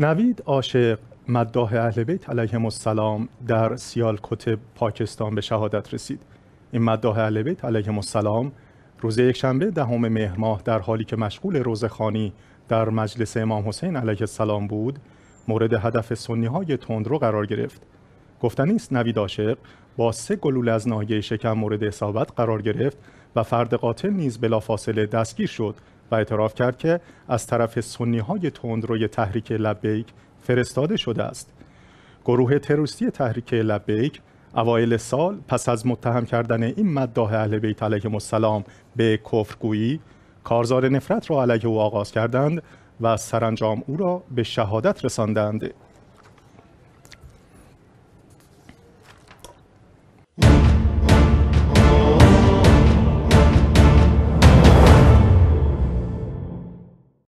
نوید عاشق مداح اهل بیت علیهم السلام در سیالکوت پاکستان به شهادت رسید این مداح اهل بیت علیهم السلام روز یکشنبه دهم مهر ماه در حالی که مشغول روزخانی در مجلس امام حسین علیه السلام بود مورد هدف سنی های تندرو قرار گرفت گفتنی است نوید عاشق با سه گلوله از ناحیه شکم مورد اصابت قرار گرفت و فرد قاتل نیز بلافاصله دستگیر شد و اعتراف کرد که از طرف سنی های تندروی تحریک لبیک فرستاده شده است گروه تروریستی تحریک لبیک اوایل سال پس از متهم کردن این مداح اهل بیت علیه السلام به کفرگویی کارزار نفرت را علیه او آغاز کردند و سرانجام او را به شهادت رساندند